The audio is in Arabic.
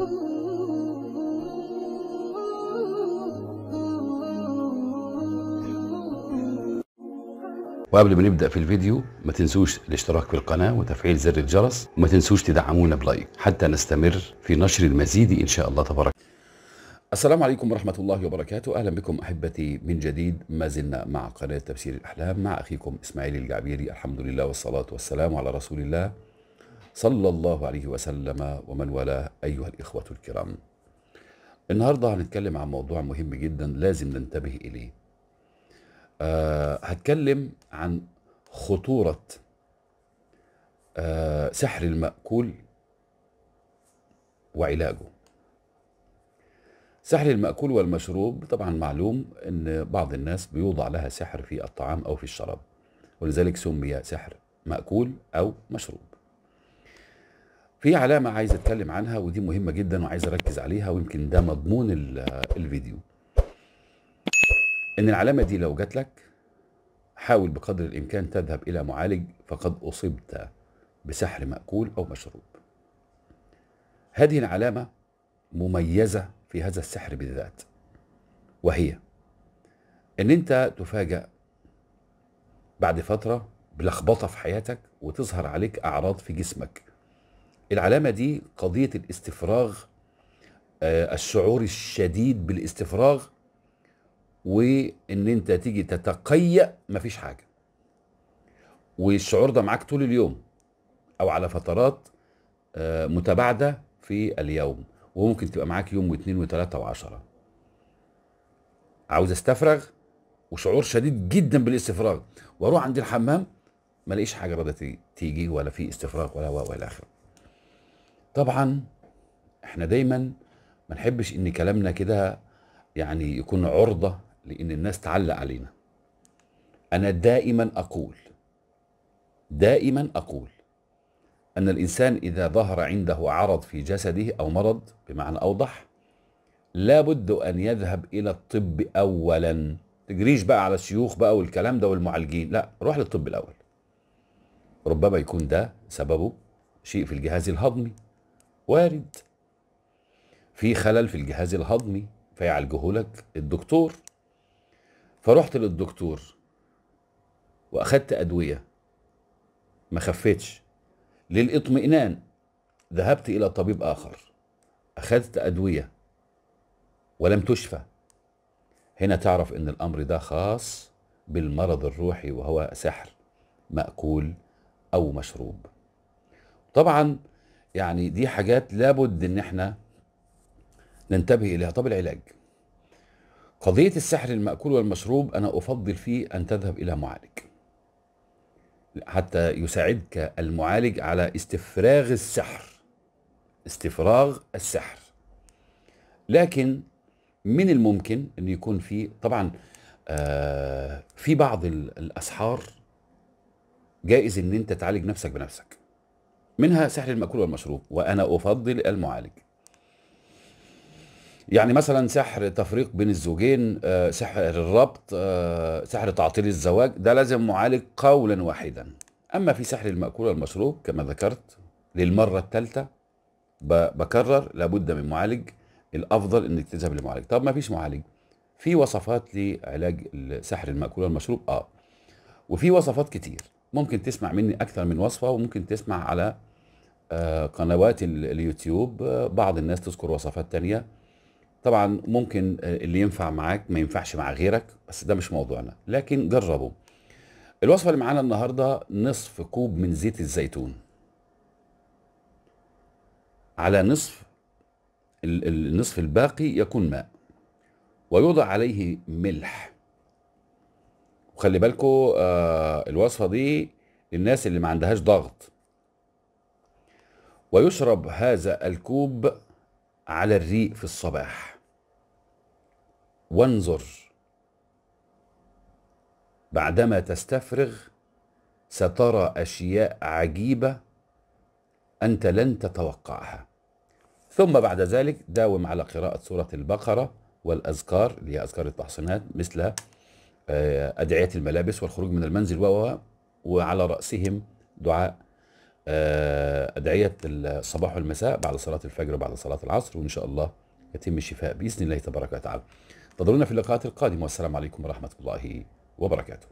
وقبل ما نبدا في الفيديو ما تنسوش الاشتراك في القناه وتفعيل زر الجرس وما تنسوش تدعمونا بلايك حتى نستمر في نشر المزيد ان شاء الله تبارك السلام عليكم ورحمة الله وبركاته أهلا بكم أحبتي من جديد ما زلنا مع قناة تفسير الأحلام مع أخيكم إسماعيل الجعبيري الحمد لله والصلاة والسلام على رسول الله صلى الله عليه وسلم ومن والاه أيها الإخوة الكرام النهاردة هنتكلم عن موضوع مهم جدا لازم ننتبه إليه أه هتكلم عن خطورة أه سحر المأكول وعلاجه سحر المأكول والمشروب طبعا معلوم أن بعض الناس بيوضع لها سحر في الطعام أو في الشراب ولذلك سمي سحر مأكول أو مشروب في علامة عايز اتكلم عنها ودي مهمة جدا وعايز اركز عليها ويمكن ده مضمون الفيديو ان العلامة دي لو جات لك حاول بقدر الامكان تذهب الى معالج فقد اصبت بسحر مأكول او مشروب هذه العلامة مميزة في هذا السحر بالذات وهي ان انت تفاجأ بعد فترة بلخبطة في حياتك وتظهر عليك اعراض في جسمك العلامة دي قضية الاستفراغ آه، الشعور الشديد بالاستفراغ وان انت تيجي تتقيأ مفيش حاجة والشعور ده معاك طول اليوم او على فترات آه، متباعدة في اليوم وممكن تبقى معاك يوم واثنين وثلاثة وعشرة عاوز استفرغ وشعور شديد جدا بالاستفراغ واروح عند الحمام ما حاجه راضيه تيجي ولا في استفراغ ولا ولا اخره طبعا احنا دايما ما نحبش ان كلامنا كده يعني يكون عرضة لان الناس تعلق علينا انا دائما اقول دائما اقول ان الانسان اذا ظهر عنده عرض في جسده او مرض بمعنى اوضح لابد ان يذهب الى الطب اولا تجريش بقى على الشيوخ بقى والكلام ده والمعالجين لا روح للطب الاول ربما يكون ده سببه شيء في الجهاز الهضمي وارد في خلل في الجهاز الهضمي فيعالجه لك الدكتور فرحت للدكتور واخدت ادويه ما خفتش للاطمئنان ذهبت الى طبيب اخر اخذت ادويه ولم تشفى هنا تعرف ان الامر ده خاص بالمرض الروحي وهو سحر ماكول او مشروب طبعا يعني دي حاجات لابد ان احنا ننتبه اليها طب العلاج قضية السحر المأكول والمشروب أنا أفضل فيه أن تذهب إلى معالج حتى يساعدك المعالج على استفراغ السحر استفراغ السحر لكن من الممكن أن يكون في طبعا آه في بعض الأسحار جائز أن أنت تعالج نفسك بنفسك منها سحر المأكول والمشروب وأنا أفضل المعالج يعني مثلا سحر تفريق بين الزوجين آه، سحر الربط آه، سحر تعطيل الزواج ده لازم معالج قولا واحدا أما في سحر المأكول والمشروب كما ذكرت للمرة الثالثة بكرر لابد من معالج الأفضل إنك تذهب لمعالج طب ما فيش معالج في وصفات لعلاج سحر المأكول والمشروب آه وفي وصفات كتير ممكن تسمع مني أكثر من وصفة وممكن تسمع على آه، قنوات اليوتيوب آه، بعض الناس تذكر وصفات تانية طبعا ممكن آه، اللي ينفع معاك ما ينفعش مع غيرك بس ده مش موضوعنا لكن جربوا الوصفة اللي معانا النهاردة نصف كوب من زيت الزيتون على نصف النصف الباقي يكون ماء ويوضع عليه ملح وخلي بالكو الوصفة دي للناس اللي ما عندهاش ضغط ويشرب هذا الكوب على الريق في الصباح وانظر بعدما تستفرغ سترى اشياء عجيبه انت لن تتوقعها ثم بعد ذلك داوم على قراءه سوره البقره والاذكار اللي هي اذكار التحصينات مثل آه، ادعيه الملابس والخروج من المنزل و وعلى راسهم دعاء آه، أدعية الصباح والمساء بعد صلاة الفجر وبعد صلاة العصر وإن شاء الله يتم الشفاء بإذن الله تبارك وتعالى تضرونا في اللقاءات القادمة والسلام عليكم ورحمة الله وبركاته